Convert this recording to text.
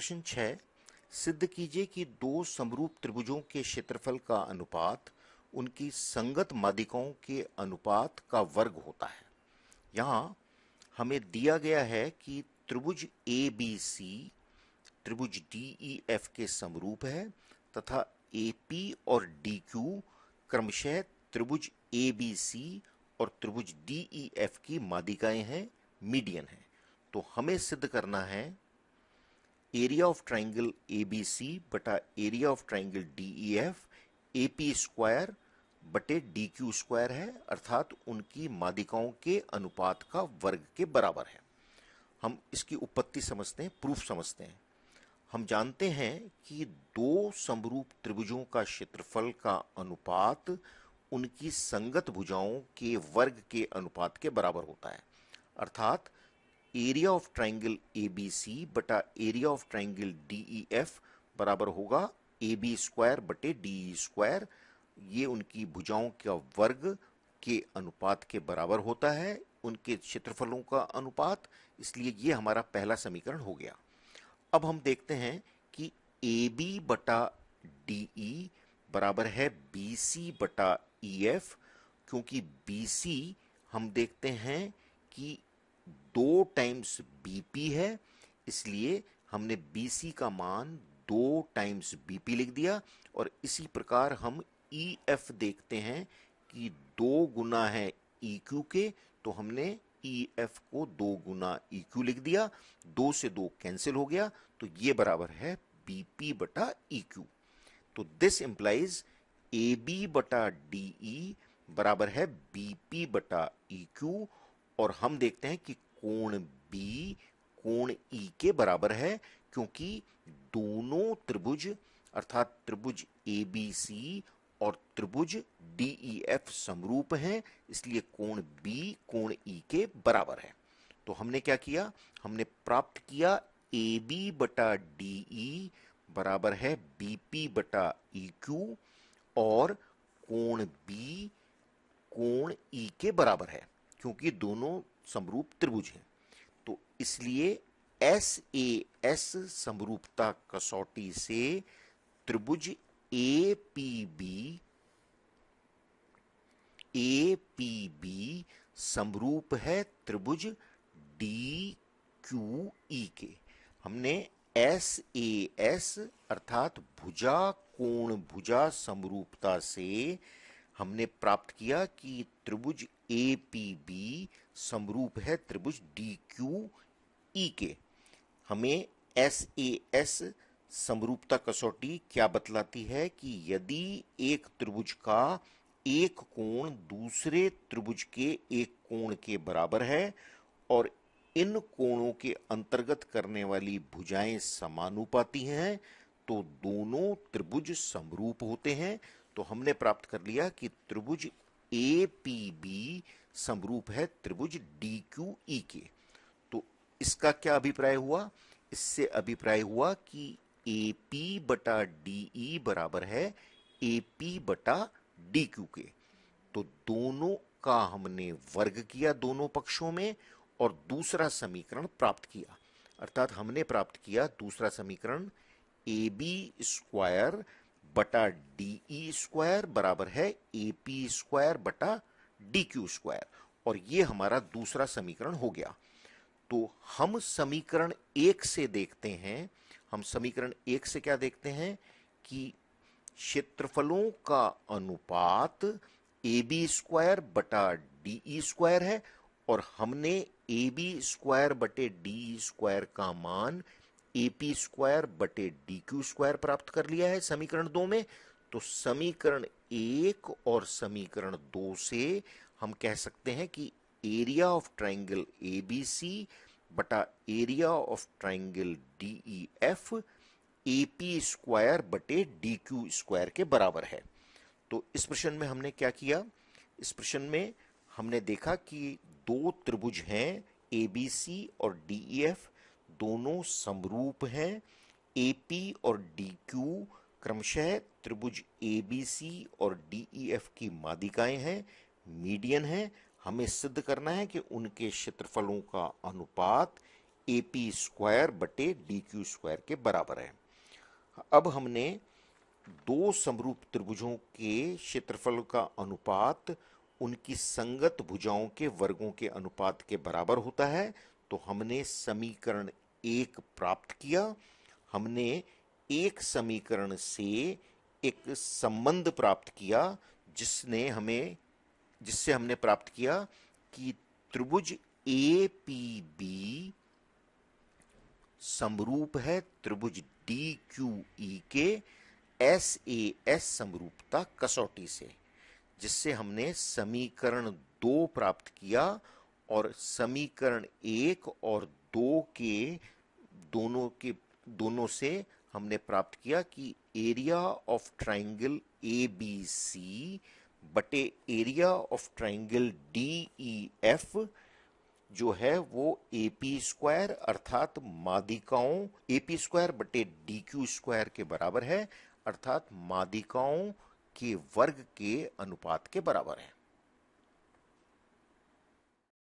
प्रश्न छः सिद्ध कीजिए कि दो समरूप त्रिभुजों के क्षेत्रफल का अनुपात उनकी संगत मादिकों के अनुपात का वर्ग होता है यहां हमें दिया गया है कि त्रिभुज ए बी सी त्रिभुज डी ई एफ के समरूप है तथा ए पी और डी क्यू क्रमशः त्रिभुज ए बी सी और त्रिभुज डी ई एफ की मादिकाएं हैं मीडियन है तो हमें सिद्ध करना है ट्राइंगल ए बी सी बटा D E F A P square बटे क्यू स्क्वायर है अर्थात उनकी मादिकाओं के अनुपात का वर्ग के बराबर है हम इसकी उत्पत्ति समझते हैं प्रूफ समझते हैं हम जानते हैं कि दो समरूप त्रिभुजों का क्षेत्रफल का अनुपात उनकी संगत भुजाओं के वर्ग के अनुपात के बराबर होता है अर्थात area of triangle A B C बटा area of triangle D E F बराबर होगा ए बी स्क्वायर बटे डी ई स्क्वायर ये उनकी भुजाओं का वर्ग के अनुपात के बराबर होता है उनके क्षेत्रफलों का अनुपात इसलिए ये हमारा पहला समीकरण हो गया अब हम देखते हैं कि ए बी बटा डी ई e बराबर है बी सी बटा ई e एफ क्योंकि बी सी हम देखते हैं कि दो टाइम्स बीपी है इसलिए हमने बीसी का मान दो टाइम्स बीपी लिख दिया और इसी प्रकार हम ई e एफ देखते हैं कि दो गुना है ई e क्यू के तो हमने ई e एफ को दो गुना ई क्यू लिख दिया दो से दो कैंसिल हो गया तो ये बराबर है बीपी बटा ई क्यू तो दिस इंप्लाइज ए बी बटा डी ई बराबर है बीपी बटा ई क्यू और हम देखते हैं कि कोण बी कोण ई e के बराबर है क्योंकि दोनों त्रिभुज अर्थात त्रिभुज ए बी सी और त्रिभुज डी ई एफ समरूप हैं इसलिए कोण बी कोण ई e के बराबर है तो हमने क्या किया हमने प्राप्त किया ए बी बटा डी ई e बराबर है बी पी बटा ई क्यू और कोण बी कोण ई के बराबर है क्योंकि दोनों समरूप त्रिभुज हैं तो इसलिए एस ए एस समरूपता कसौटी से त्रिभुज A P B A P B समरूप है त्रिभुज डी क्यू ई के हमने एस ए एस अर्थात भुजा कोण भुजा समरूपता से हमने प्राप्त किया कि त्रिभुज ए पी बी समरूप है त्रिभुज डी क्यू ई के हमें एस ए एस समरूपता कसौटी क्या बतलाती है कि यदि एक त्रिभुज का एक कोण दूसरे त्रिभुज के एक कोण के बराबर है और इन कोणों के अंतर्गत करने वाली भुजाएं समानुपाती हैं तो दोनों त्रिभुज समरूप होते हैं तो हमने प्राप्त कर लिया कि त्रिभुज ए पी बी समरूप है त्रिभुज डी क्यू ई के तो इसका क्या अभिप्राय हुआ इससे अभिप्राय हुआ कि ए पी बटा डी ई e बराबर है ए पी बटा डी क्यू के तो दोनों का हमने वर्ग किया दोनों पक्षों में और दूसरा समीकरण प्राप्त किया अर्थात हमने प्राप्त किया दूसरा समीकरण ए बी स्क्वायर बटा डी स्क्वायर बराबर है ए पी स्क्वायर बटा डी क्यू स्क्वायर और ये हमारा दूसरा समीकरण हो गया तो हम समीकरण एक से देखते हैं हम समीकरण एक से क्या देखते हैं कि क्षेत्रफलों का अनुपात ए बी स्क्वायर बटा डी ई स्क्वायर है और हमने ए बी स्क्वायर बटे डी स्क्वायर का मान एपी स्क्वायर बटे डी क्यू स्क्वायर प्राप्त कर लिया है समीकरण दो में तो समीकरण एक और समीकरण दो से हम कह सकते हैं कि area of triangle A B C बटा area of triangle D E F AP square बटे डी क्यू स्क्वायर के बराबर है तो इस प्रश्न में हमने क्या किया इस प्रश्न में हमने देखा कि दो त्रिभुज हैं ए बी सी और डी ई एफ दोनों समरूप हैं एपी और डीक्यू क्रमशः त्रिभुज एबीसी और डीईएफ e की मादिकाएं हैं मीडियन हैं हमें सिद्ध करना है कि उनके क्षेत्रफलों का अनुपात ए पी स्क्वायर बटे डी क्यू स्क्वायर के बराबर है अब हमने दो समरूप त्रिभुजों के क्षेत्रफल का अनुपात उनकी संगत भुजाओं के वर्गों के अनुपात के बराबर होता है तो हमने समीकरण एक प्राप्त किया हमने एक समीकरण से एक संबंध प्राप्त किया जिसने हमें जिससे हमने प्राप्त किया कि त्रिभुज ए पी बी समरूप है त्रिभुज डी क्यू ई के एस ए एस समरूपता कसौटी से जिससे हमने समीकरण दो प्राप्त किया और समीकरण एक और दो के दोनों के दोनों से हमने प्राप्त किया कि area of triangle A B C बटे area of triangle D E F जो है वो ए पी स्क्वायर अर्थात मादिकाओं ए पी स्क्वायर बटे डी क्यू स्क्वायर के बराबर है अर्थात मादिकाओं के वर्ग के अनुपात के बराबर है